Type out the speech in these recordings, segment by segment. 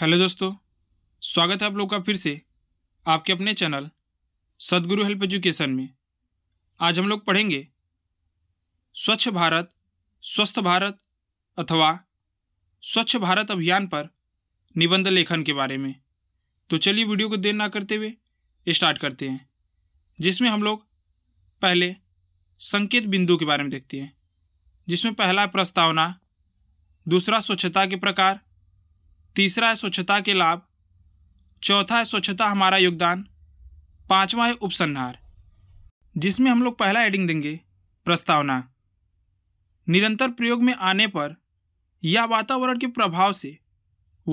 hello दोस्तों स्वागत है आप लोग का फिर से आपके अपने चैनल सदगुरु हेल्प एजुकेशन में आज हम लोग पढ़ेंगे स्वच्छ भारत स्वस्थ भारत अथवा स्वच्छ भारत अभियान पर निबंध लेखन के बारे में तो चलिए वीडियो को देर ना करते हुए स्टार्ट करते हैं जिसमें हम लोग पहले संकेत बिंदु के बारे में देखते हैं जिसमें पहला प्रस्तावना दूसरा स्वच्छता के प्रकार तीसरा है स्वच्छता के लाभ चौथा है स्वच्छता हमारा योगदान पांचवा है उपसंहार जिसमें हम लोग पहला एडिंग देंगे प्रस्तावना निरंतर प्रयोग में आने पर या वातावरण के प्रभाव से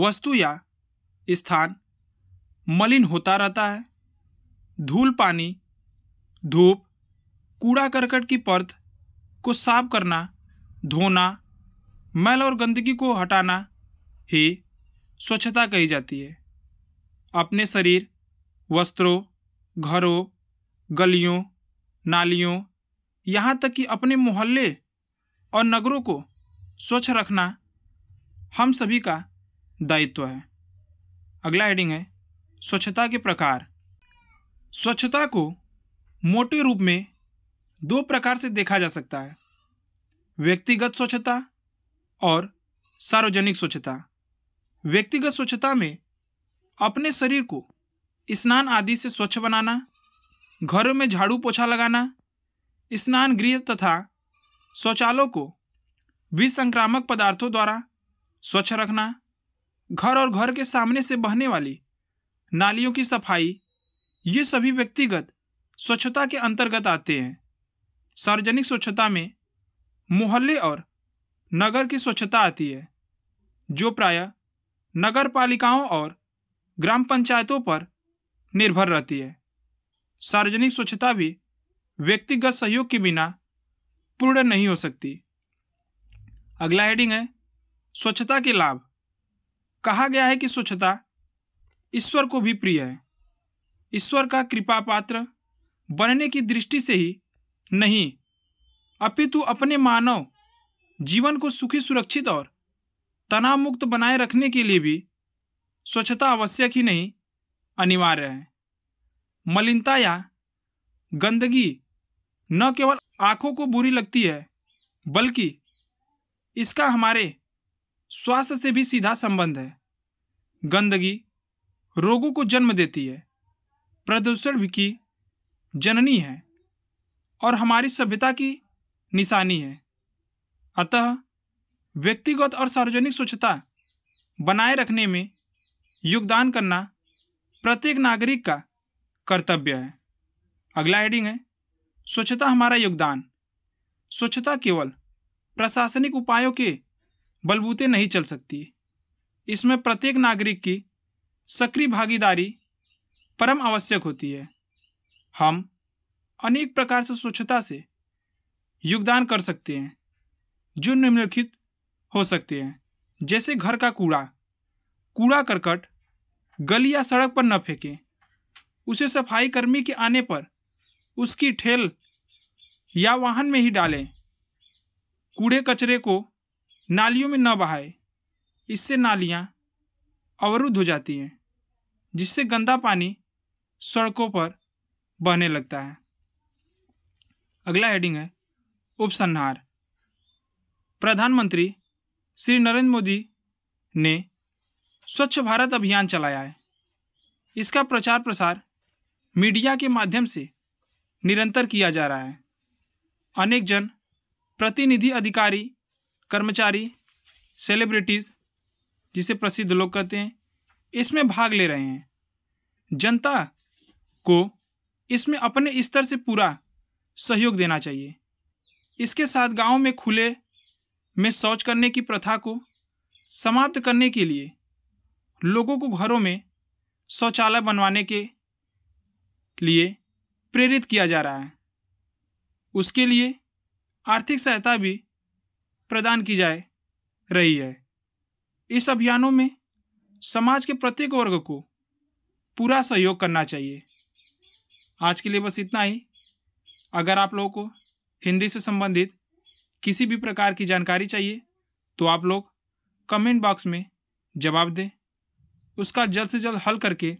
वस्तु या स्थान मलिन होता रहता है धूल पानी धूप कूड़ा करकट की परत को साफ करना धोना मैल और गंदगी को हटाना ही स्वच्छता कही जाती है अपने शरीर वस्त्रों घरों गलियों नालियों यहाँ तक कि अपने मोहल्ले और नगरों को स्वच्छ रखना हम सभी का दायित्व है अगला हेडिंग है स्वच्छता के प्रकार स्वच्छता को मोटे रूप में दो प्रकार से देखा जा सकता है व्यक्तिगत स्वच्छता और सार्वजनिक स्वच्छता व्यक्तिगत स्वच्छता में अपने शरीर को स्नान आदि से स्वच्छ बनाना घरों में झाड़ू पोछा लगाना स्नान गृह तथा शौचालयों को विसंक्रामक पदार्थों द्वारा स्वच्छ रखना घर और घर के सामने से बहने वाली नालियों की सफाई ये सभी व्यक्तिगत स्वच्छता के अंतर्गत आते हैं सार्वजनिक स्वच्छता में मोहल्ले और नगर की स्वच्छता आती है जो प्रायः नगर पालिकाओं और ग्राम पंचायतों पर निर्भर रहती है सार्वजनिक स्वच्छता भी व्यक्तिगत सहयोग के बिना पूर्ण नहीं हो सकती अगला हेडिंग है स्वच्छता के लाभ कहा गया है कि स्वच्छता ईश्वर को भी प्रिय है ईश्वर का कृपा पात्र बनने की दृष्टि से ही नहीं अपितु अपने मानव जीवन को सुखी सुरक्षित और तनाव मुक्त बनाए रखने के लिए भी स्वच्छता आवश्यक ही नहीं अनिवार्य है मलिनता या गंदगी न केवल आंखों को बुरी लगती है बल्कि इसका हमारे स्वास्थ्य से भी सीधा संबंध है गंदगी रोगों को जन्म देती है प्रदूषण भी की जननी है और हमारी सभ्यता की निशानी है अतः व्यक्तिगत और सार्वजनिक स्वच्छता बनाए रखने में योगदान करना प्रत्येक नागरिक का कर्तव्य है अगला हेडिंग है स्वच्छता हमारा योगदान स्वच्छता केवल प्रशासनिक उपायों के बलबूते नहीं चल सकती इसमें प्रत्येक नागरिक की सक्रिय भागीदारी परम आवश्यक होती है हम अनेक प्रकार से स्वच्छता से योगदान कर सकते हैं जो निम्नलिखित हो सकते हैं जैसे घर का कूड़ा कूड़ा करकट गली या सड़क पर न फेंकें उसे सफाई कर्मी के आने पर उसकी ठेल या वाहन में ही डालें कूड़े कचरे को नालियों में न बहाए इससे नालियाँ अवरुद्ध हो जाती हैं जिससे गंदा पानी सड़कों पर बहने लगता है अगला हेडिंग है उपसंहार प्रधानमंत्री श्री नरेंद्र मोदी ने स्वच्छ भारत अभियान चलाया है इसका प्रचार प्रसार मीडिया के माध्यम से निरंतर किया जा रहा है अनेक जन प्रतिनिधि अधिकारी कर्मचारी सेलिब्रिटीज़ जिसे प्रसिद्ध लोग कहते हैं इसमें भाग ले रहे हैं जनता को इसमें अपने स्तर से पूरा सहयोग देना चाहिए इसके साथ गांव में खुले में शौच करने की प्रथा को समाप्त करने के लिए लोगों को घरों में शौचालय बनवाने के लिए प्रेरित किया जा रहा है उसके लिए आर्थिक सहायता भी प्रदान की जाए रही है इस अभियानों में समाज के प्रत्येक वर्ग को पूरा सहयोग करना चाहिए आज के लिए बस इतना ही अगर आप लोगों को हिंदी से संबंधित किसी भी प्रकार की जानकारी चाहिए तो आप लोग कमेंट बॉक्स में जवाब दें उसका जल्द से जल्द हल करके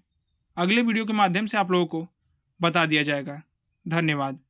अगले वीडियो के माध्यम से आप लोगों को बता दिया जाएगा धन्यवाद